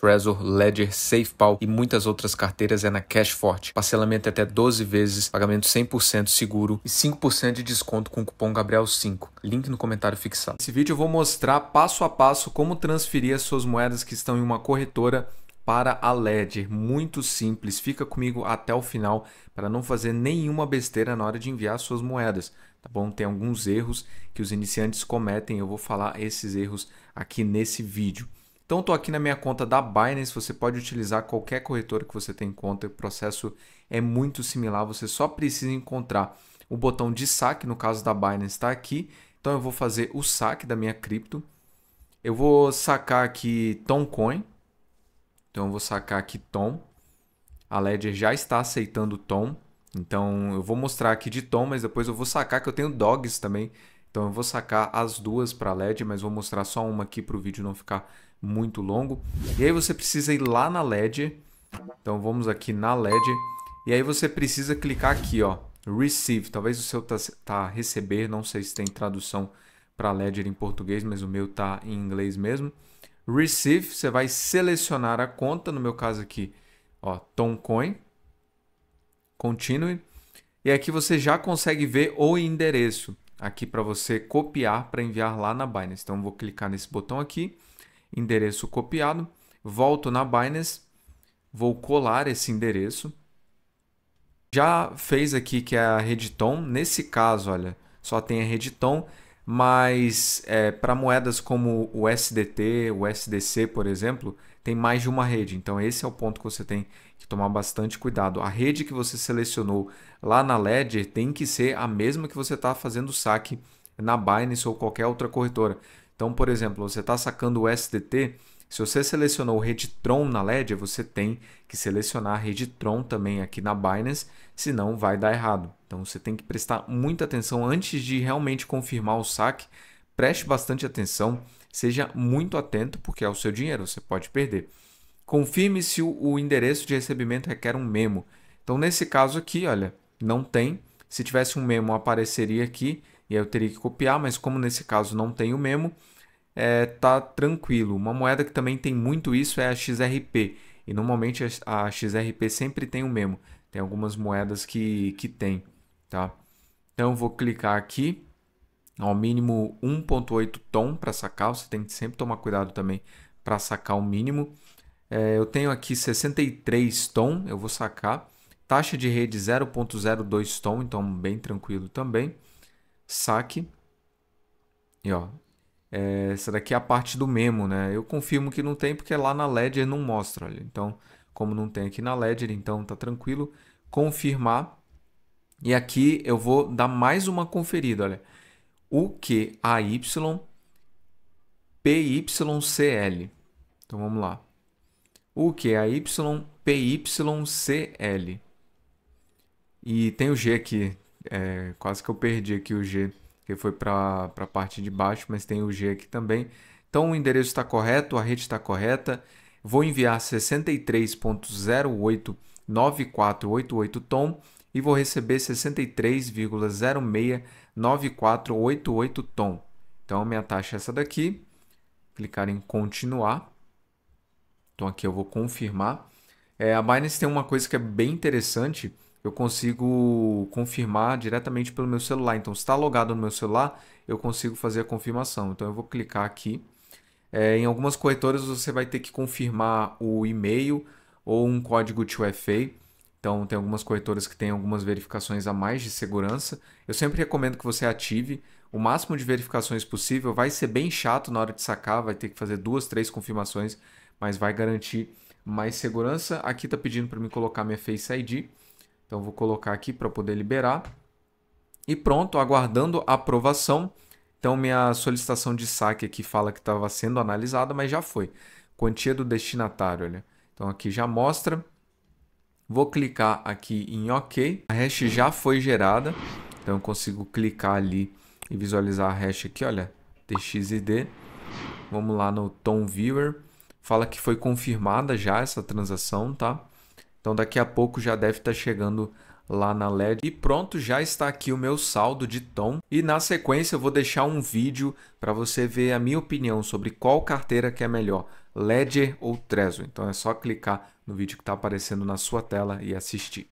Trezor, Ledger, SafePal e muitas outras carteiras é na Cash Forte. Parcelamento é até 12 vezes, pagamento 100% seguro e 5% de desconto com o cupom Gabriel5. Link no comentário fixado. Nesse vídeo eu vou mostrar passo a passo como transferir as suas moedas que estão em uma corretora para a Ledger. Muito simples, fica comigo até o final para não fazer nenhuma besteira na hora de enviar suas moedas, tá bom? Tem alguns erros que os iniciantes cometem, eu vou falar esses erros aqui nesse vídeo. Então estou aqui na minha conta da Binance, você pode utilizar qualquer corretora que você tem em conta, o processo é muito similar, você só precisa encontrar o botão de saque, no caso da Binance está aqui, então eu vou fazer o saque da minha cripto, eu vou sacar aqui Tomcoin, então eu vou sacar aqui Tom, a Ledger já está aceitando Tom, então eu vou mostrar aqui de Tom, mas depois eu vou sacar que eu tenho Dogs também, então eu vou sacar as duas para LED, mas vou mostrar só uma aqui para o vídeo não ficar muito longo. E aí você precisa ir lá na LED. Então vamos aqui na LED. E aí você precisa clicar aqui, ó, Receive. Talvez o seu tá, tá receber, não sei se tem tradução para Ledger em português, mas o meu tá em inglês mesmo. Receive, você vai selecionar a conta, no meu caso aqui, ó, Tomcoin. Continue. E aqui você já consegue ver o endereço aqui para você copiar para enviar lá na Binance. Então vou clicar nesse botão aqui, endereço copiado, volto na Binance, vou colar esse endereço. Já fez aqui que é a Rediton, nesse caso, olha, só tem a Rediton mas é, para moedas como o SDT, o SDC, por exemplo, tem mais de uma rede. Então esse é o ponto que você tem que tomar bastante cuidado. A rede que você selecionou lá na Ledger tem que ser a mesma que você está fazendo saque na Binance ou qualquer outra corretora. Então, por exemplo, você está sacando o SDT se você selecionou rede Tron na Ledger, você tem que selecionar a rede Tron também aqui na Binance, senão vai dar errado. Então você tem que prestar muita atenção antes de realmente confirmar o saque. Preste bastante atenção, seja muito atento, porque é o seu dinheiro, você pode perder. Confirme se o endereço de recebimento requer um memo. Então nesse caso aqui, olha, não tem. Se tivesse um memo apareceria aqui e eu teria que copiar, mas como nesse caso não tem o memo, é, tá tranquilo. Uma moeda que também tem muito isso é a XRP. E normalmente a XRP sempre tem o mesmo. Tem algumas moedas que, que tem, tá? Então vou clicar aqui ao mínimo 1.8 tom para sacar. Você tem que sempre tomar cuidado também para sacar o mínimo. É, eu tenho aqui 63 tom, eu vou sacar. Taxa de rede 0.02 tom, então bem tranquilo também. Saque. E ó, é, essa daqui é a parte do memo, né? Eu confirmo que não tem porque lá na Ledger não mostra. Olha. Então, como não tem aqui na Ledger, então tá tranquilo. Confirmar. E aqui eu vou dar mais uma conferida, olha. O que a y p y c l. Então vamos lá. O que a y p y c l. E tem o G aqui. É, quase que eu perdi aqui o G que foi para a parte de baixo, mas tem o G aqui também. Então o endereço está correto, a rede está correta. Vou enviar 63.089488 tom e vou receber 63,069488 tom. Então minha taxa é essa daqui. Clicar em continuar. Então aqui eu vou confirmar. É, a Binance tem uma coisa que é bem interessante eu consigo confirmar diretamente pelo meu celular. Então, se está logado no meu celular, eu consigo fazer a confirmação. Então, eu vou clicar aqui. É, em algumas corretoras, você vai ter que confirmar o e-mail ou um código 2FA. Então, tem algumas corretoras que têm algumas verificações a mais de segurança. Eu sempre recomendo que você ative o máximo de verificações possível. Vai ser bem chato na hora de sacar, vai ter que fazer duas, três confirmações, mas vai garantir mais segurança. Aqui está pedindo para me colocar minha Face ID. Então vou colocar aqui para poder liberar. E pronto, aguardando a aprovação. Então minha solicitação de saque aqui fala que estava sendo analisada, mas já foi. Quantia do destinatário, olha. Então aqui já mostra. Vou clicar aqui em OK. A hash já foi gerada. Então eu consigo clicar ali e visualizar a hash aqui, olha, TXID. Vamos lá no Tom Viewer. Fala que foi confirmada já essa transação, tá? Então daqui a pouco já deve estar tá chegando lá na LED. E pronto, já está aqui o meu saldo de tom. E na sequência eu vou deixar um vídeo para você ver a minha opinião sobre qual carteira que é melhor, Ledger ou Trezor. Então é só clicar no vídeo que está aparecendo na sua tela e assistir.